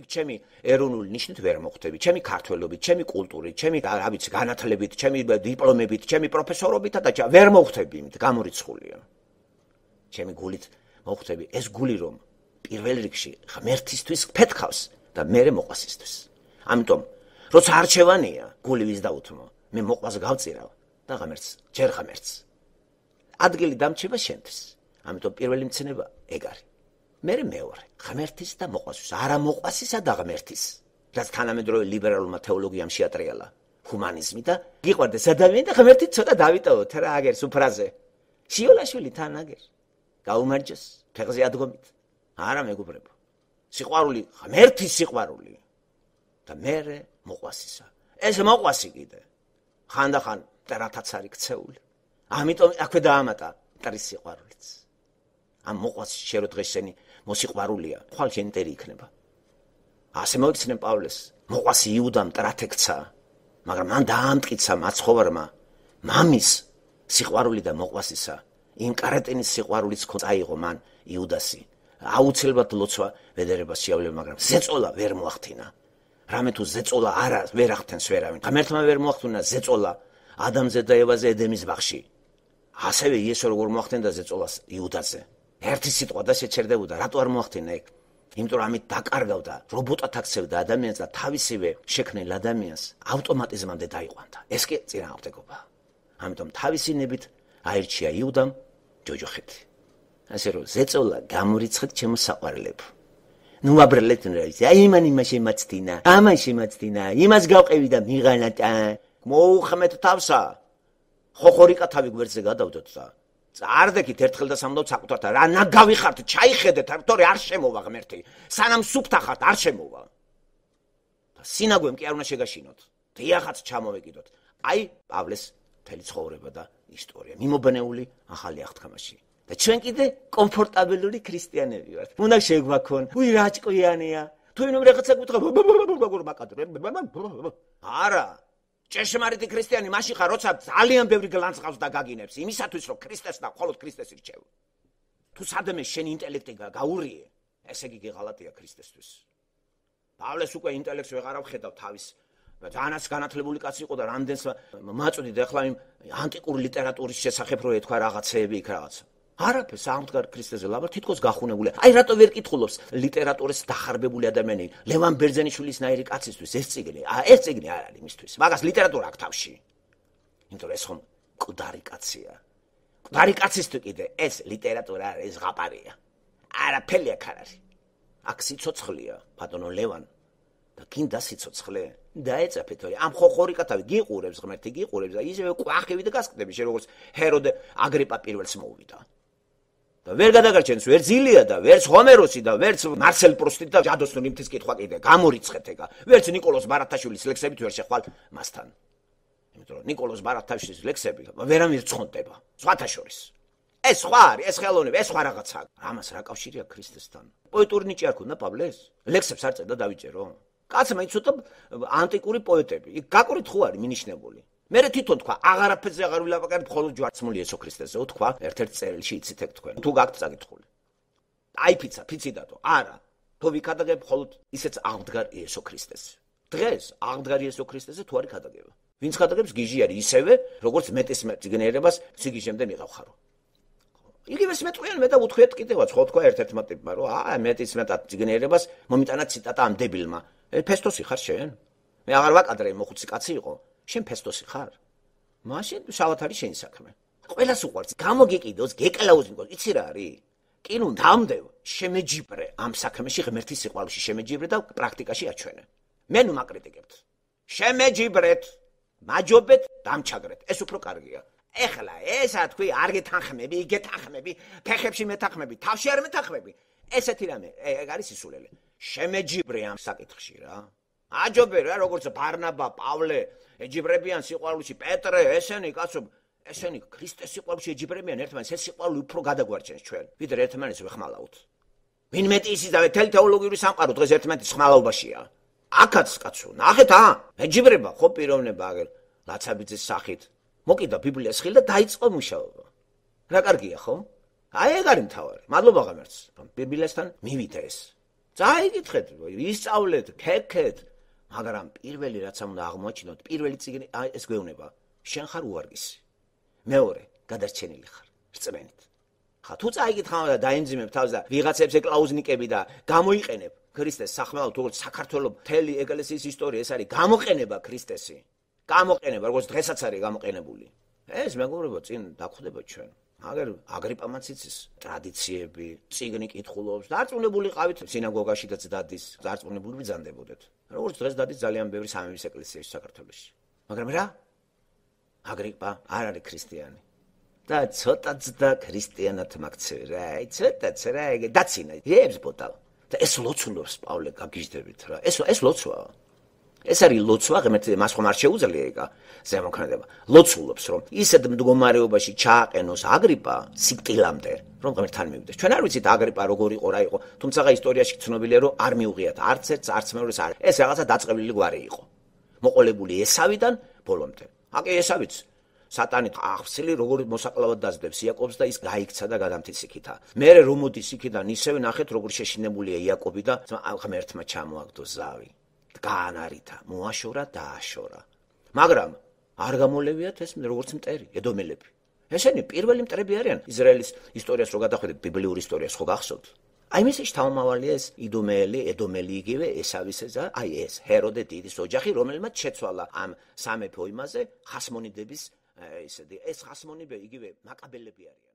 იქ ჩემი ეროვნული ნიშნით ვერ მოხვდები, ჩემი ქართველობით, ჩემი კულტურით, ჩემი რა ვიცი, განათლებით, ჩემი დიპლომებით, ჩემი პროფესორობით და ჩა ვერ მოხვდები, იმით გამორიცხულია. ჩემი გულით მოხვდები, ეს გული რომ პირველ რიგში ღმერთისთვის ფეთქავს და მეરે მოყვასისთვის. ამიტომ, როცა არჩევანია, გული ვის დაუთმო, მე მოყვას გავწირავ და ღმერთს, ჯერ ღმერთს. ადგილი დამჩება შენთვის. ამიტომ პირველი მცნება ეგ არის. მე მეორე ღმერთის და მოყვასის არა მოყვასისა და ღმერთის რაც თანამედროვე ლიბერალურმა თეოლოგიამ შეატრიალა ჰუმანიზმი და გიყვარდეს ადამიანი და ღმერთი ცოტა დავიტოვოთ რა აგერ სუფრაზე სიოლაშვილი თან აგერ გაუმარჯოს თეგზე ადგომით არა მეგუბრებო სიყვარული ღმერთის სიყვარული და მე მოყვასისა ეს მოყვასი კიდე ხანდახან და რათაც არის ქცეული ამიტომ აქვე დაამატა ტრის სიყვარულიც ამ მოყვასის შეროდღესენი მოსიყვარულია, ხვალ ჯენტერი იქნება. ასე მოიცნენ პავლეს, მოყვასი იუდამ ტრათექცა, მაგრამ მან დაამტკიცა მაცხოვარმა მამის სიყვარული და მოყვასისა, იმ კარატენის სიყვარულიც ხოწაიღო მან იუდასი. აუცილებლად ლოცვა ვედერება შეავლებ, მაგრამ ზეწოლა ვერ მოახთინა. რამე თუ ზეწოლა არა ვერ ახთენს ვერავინ. ღმერთმა ვერ მოახთუნა ზეწოლა ადამიანზე და ევაზე ედემის ბაღში. ასევე იესო როგორ მოახთენდა ზეწოლას იუდაზე. ერთი სიტყვა და შეჩერდებოდა რატო არ მოახდინა ეგ იმიტომ რომ ამით დაკარგავდა რობოტად აქცევდა ადამიანს და თავისივე შექმნილ ადამიანს ავტომატიზმამდე დაიყვანდა ეს კი წინააღმდეგობა ამიტომ თავისი ნებით აირჩია იუდამ ჯოჯოხეთი ასე რომ ზეწოლა გამურიცხეთ ჩემო საყვარლებ ну абрелет нравится я имани маше мацтина амаше мацтина имас гавқеви და მიღანატა მოუხმეთ თავსა ხოხორიკა თავი გვერდზე გადავდოთ და წარდეკით ერთხელ და სამდო საკუთართა რა ნაგავიხართ ჩაიხედეთ თორე არ შემოვა ღმერთი სანამ სუფთა ხართ არ შემოვა და სინაგვემ კი არ უნდა შეგაშინოთ დიახაც ჩამოვეკიდოთ აი პავლეს მთელი ცხოვრება და ისტორია მიმობნეული ახალი აღთქმაში და ჩვენ კიდე კომფორტაბელური ქრისტიანები ვართ უნდა შეგვაქონ უი რაჭკვიანია თუ იმ რაღაცა გითხრა არა ჭეშმარიტი ქრისტიანი მაშინ ხარ, როცა ძალიან ბევრი გლანცხავს და გაგინებს იმისათვის, რომ ქრისტეს და მხოლოდ ქრისტეს ირჩევ. თუ სადმე შენ ინტელექტი გაგაურიე, ესე იგი ღალატია ქრისტესთვის. პავლეს უკვე ინტელექტს ვეღარ ავხედავ თავის ძანას განათლებული კაცი იყო და რამდენს მაწვდით ახლა იმ ანტიკური ლიტერატურის შესახებ რო ეთქვა რაღაცეები იქ რაღაცა. არაფერს ამდგარ ქრისტეზე ლაბა თითქოს გახუნებულია. აი რატო ვერ კითხულობს ლიტერატურის დახარბებული ადამიანები? ლევან ბერძენიშვილის ნაირი კაცისთვის ეს წიგნი, ა ეს წიგნი არ არის მისთვის. მაგას ლიტერატურა აქვს თავში. იმიტომ ეს ხომ მკვდარი კაცია. მკვდარი კაცისთვის კიდე ეს ლიტერატურა ეს ღაპარია. არაფერი აქ არ არის. აქ სიцоცხლია, ბატონო ლევან. და კიდე სიцоცხლე. დაეცაფე თორე ამ ხოხორიკათავი გიყურებს ღმერთი გიყურებს და ისევე ყახები და გასკდები შე როგორც ჰეროდე აგრიპა პირველს მოუვიდა. და ვერ გადაგარჩენს ვერც ილია და ვერც ჰომეროსი და ვერც მარსელ პროსტი და ჯადოსნური მთის კითხვა კიდე გამორიცხეთ ეგა ვერც نيكოლოს ბარათაშვილის ლექსებით ვერ შეხვალ მასთან იმიტომ რომ نيكოლოს ბარათაშვილის ლექსები ვერამირ ცხონდება სხვათა შორის ეს სხვა არის ეს ხელოვნება ეს სხვა რაღაცა ამას რა კავშირია ქრისტესთან პოეტური ნიჭი არ ქონდა პავლეს ლექსებს არ წერდა დავიჭერო კაცმა იცოდა ანტიკური პოეტები იქ გაკვრით ხო არის მინიშნებული მე რა თვითონ თქვა, აღარაფერზე აღარ ვილაპარაკებ, მხოლოდ ჯვარცმული ესო ქრისტესე თქვა, ერთ-ერთ წერილში იცით ეგ თქვენ. თუ გაქვთ საკითხული. აი ფიცა, ფიცი დათო. არა, თუ ვიკადაგებ მხოლოდ ისეც აღდგარ ესო ქრისტესე. დღეს აღდგარ ესო ქრისტესე თუ არი ქადაგება. ვინც ქადაგებს გიჟი არის ისევე, როგორც მეტის მეძგნერებას სიგიჟემდე მიღავხარო. იგივე სიმეტყვიან მე და უთხრეთ კიდევაც ხო თქვა ერთ-ერთმა ტიპმა, რომ აა მეტის მეტად ძიგნერებას მომიტანა ციტატა ამ დებილმა. ფესტოსი ხარ შენ? მე აღარ ვაკადრე მოხუცი კაცი იყო. შენ ფესტოსი ხარ? მაშინ შავად არის შენი საქმე. ყველას უყვარს, გამოგეკიდოს, გეკლაუზინგოს, იცი რა არის? კი ნუ დამდევ, შემეჯიბრე ამ საქმეში ღმერთის სიყვარულში შემეჯიბრე და პრაქტიკაში აჩვენე. მე ნუ მაკრიტიკებთ. შემეჯიბრეთ, მაჯობეთ, დამჩაგრეთ. ეს უფრო კარგია. ეხლა ესა თქვი, არ გეთანხმები, იგეთანხმები, ფეხებში მეთანხმები, თავში არ მეთანხმები. ესეთი რამე, ეგ არის სისულელე. შემეჯიბრე ამ საკითხში რა. აჯობერ რა როგორც ბარნაბა პავლე ეგიპრებიან სიყვარულში პეტრე ესენი კაცო ესენი ქრისტეს სიყვარულში ეგიპრებიან ერთმანეთს ეს სიყვარული უფრო გადაგვარჩენს ჩვენ ვიდრე ერთმანეთს ვეხმალავთ ვინ მეტი ისი და თელ თეოლოგიური სამყარო დღეს ერთმანეთს ხმალაობაშია აკაც კაცო ნახეთ ა ეგიპრება ხო პიროვნება აგერ ლაცაბიძის სახით მოკიდა ბიბლიას ხილ და დაიწყო მუშაობა რა კარგია ხო აი ეგ არის მთავარი მადლობა გამერც ბიბლიასთან მივიდა ეს წაიკითხეთ ისწავლეთ ქეკეთ მაგრამ პირველი რაც ამ უნდა აღმოაჩინოთ, პირველი ციგნი ეს გვეუბნება, შენ ხარ უარგისი. მეორე, გადარჩენილი ხარ, რწმენით. ხა თუ წაიგითხავ და დაემძიმებ თავს და ვიღაცებს ეკლაუზნიკები და გამოიყენებ ქრისტეს სახმელო თუ საქართველოს მთელი ეკლესიის ისტორია ეს არის გამოყენება ქრისტესი. გამოყენება, როგორც დღესაც არის გამოყენებული. ეს მეგობრებო წინ დაგხვდება ჩვენ. აგერ აგრიპამაც იცის ტრადიციები, ციგნი კითხულობს, დარწმუნებულიყავით სინაგოგაში და ძდადის, დარწმუნებული ბიზანდებოდეთ. როგორც დღეს დადის ძალიან ბევრი სამების ეკლესიაში საქართველოში. მაგრამ რა? აგრიპა არ არის ქრისტიანი. და ცოტა ძდა ქრისტიანად მაქცევი. რა, ცოტა ცრა ეგ დაცინა. იებს ბოტალ. და ეს ლოცულობს პავლე გაგიჟდებით რა. ეს ეს ლოცვაა. ეს არის ლოცვა, ღმერთი მას ხომ არ შეუძლია ეგა ზემოქმედება. ლოცულობს, რომ ისეთ მდგომარეობაში ჩააყენოს აგრიპა სიკტილამდე, რომ ღმერთთან მივიდეს. ჩვენ არ ვიცით აგრიპა როგორი იყო, რა იყო, თუმცა ისტორიაში ცნობილია, რომ არ მიუღიათ არც ერთს, არც მეორეს არ. ეს რაღაცა დაწყებილი გვარი იყო. მოყოლებული ესავიდან ბოლომდე. აკი ესავიც სატანი ახსილი როგორი მოსაკლავად დაძდებს იაკობს და ის გაიქცა და გადამთის იქითა. მე რომ მოდი სიკიდან ისევე ნახეთ როგორ შეშინებულია იაკობი და ღმერთმა ჩამოაგდო ზავი. გაანარითა, მოაშორა და აშორა. მაგრამ არ გამოლევიათ ეს როგორც მტერი, ედომელები. ესენი პირველი მტრები არიან ისრაელის ისტორიას რო გადახვედით, ბიბლიურ ისტორიას ხო გახსოვთ? აი მისი შთამომავალია ეს იდუმეელი, ედომელი იგივე ესავისეზა, აი ეს ჰეროდე დიდის ოჯახი, რომელმაც შეცვალა ამ სამეფო იმაზე ხასმონიდების ესე ეს ხასმონიბე იგივე მაკაბელები არიან.